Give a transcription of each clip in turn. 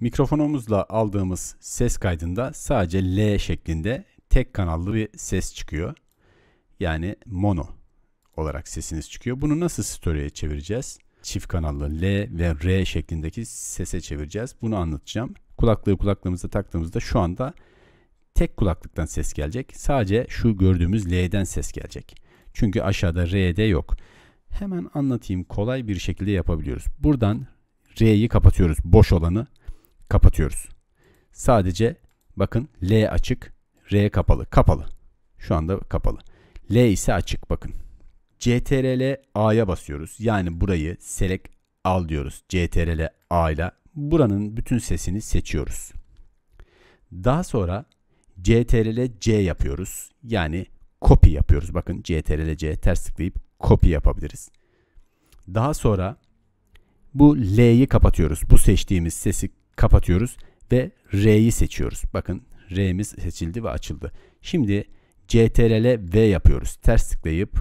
Mikrofonumuzla aldığımız ses kaydında sadece L şeklinde tek kanallı bir ses çıkıyor. Yani mono olarak sesiniz çıkıyor. Bunu nasıl story'e çevireceğiz? Çift kanallı L ve R şeklindeki sese çevireceğiz. Bunu anlatacağım. Kulaklığı kulaklığımıza taktığımızda şu anda tek kulaklıktan ses gelecek. Sadece şu gördüğümüz L'den ses gelecek. Çünkü aşağıda R'de yok. Hemen anlatayım. Kolay bir şekilde yapabiliyoruz. Buradan R'yi kapatıyoruz. Boş olanı kapatıyoruz. Sadece bakın L açık, R kapalı. Kapalı. Şu anda kapalı. L ise açık bakın. CTRL A'ya basıyoruz. Yani burayı select al diyoruz. CTRL A ile buranın bütün sesini seçiyoruz. Daha sonra CTRL C yapıyoruz. Yani copy yapıyoruz. Bakın CTRL C ters tıklayıp copy yapabiliriz. Daha sonra bu L'yi kapatıyoruz. Bu seçtiğimiz sesi kapatıyoruz ve R'yi seçiyoruz. Bakın R'miz seçildi ve açıldı. Şimdi CTRL V yapıyoruz. Ters tıklayıp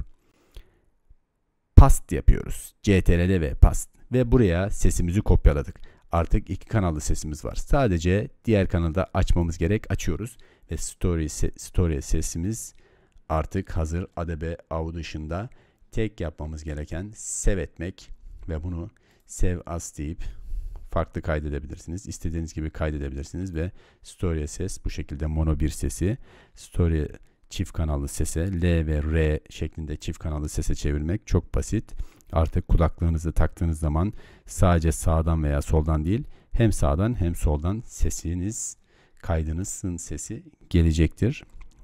past yapıyoruz. CTRL V past. Ve buraya sesimizi kopyaladık. Artık iki kanallı sesimiz var. Sadece diğer kanalda açmamız gerek. Açıyoruz. Ve story, story sesimiz artık hazır Adobe Audition'da tek yapmamız gereken sev etmek ve bunu sev as deyip farklı kaydedebilirsiniz. İstediğiniz gibi kaydedebilirsiniz ve story ses bu şekilde mono bir sesi story çift kanallı sese L ve R şeklinde çift kanallı sese çevirmek çok basit. Artık kulaklığınızı taktığınız zaman sadece sağdan veya soldan değil hem sağdan hem soldan sesiniz kaydınızın sesi gelecektir.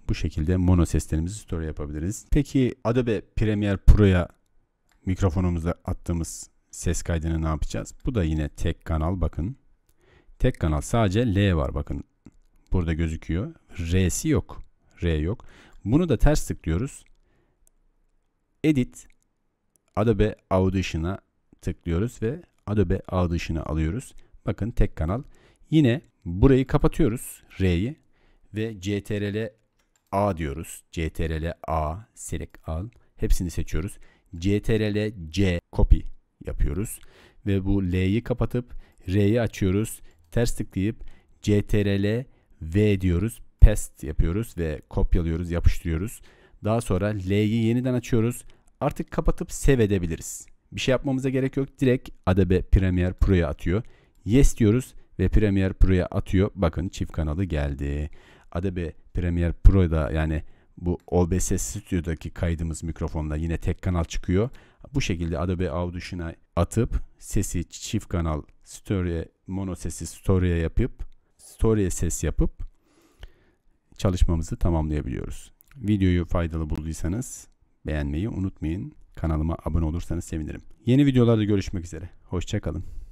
Bu şekilde mono seslerimizi story yapabiliriz. Peki Adobe Premiere Pro'ya mikrofonumuza attığımız ses kaydını ne yapacağız? Bu da yine tek kanal bakın. Tek kanal sadece L var bakın. Burada gözüküyor. R'si yok. R yok. Bunu da ters tıklıyoruz. Edit Adobe Audition'a tıklıyoruz ve Adobe Audition'a alıyoruz. Bakın tek kanal. Yine burayı kapatıyoruz. R'yi ve CTRL A diyoruz. CTRL A select al. Hepsini seçiyoruz. CTRL C copy yapıyoruz. Ve bu L'yi kapatıp R'yi açıyoruz. Ters tıklayıp CTRL V diyoruz. Paste yapıyoruz ve kopyalıyoruz, yapıştırıyoruz. Daha sonra L'yi yeniden açıyoruz. Artık kapatıp save edebiliriz. Bir şey yapmamıza gerek yok. Direkt Adobe Premiere Pro'ya atıyor. Yes diyoruz ve Premiere Pro'ya atıyor. Bakın çift kanalı geldi. Adobe Premiere Pro'da yani bu OBS Studio'daki kaydımız mikrofonla yine tek kanal çıkıyor. Bu şekilde Adobe Audition'a atıp sesi çift kanal story'e mono sesi story'e yapıp story'e ses yapıp çalışmamızı tamamlayabiliyoruz. Videoyu faydalı bulduysanız beğenmeyi unutmayın. Kanalıma abone olursanız sevinirim. Yeni videolarda görüşmek üzere. Hoşçakalın.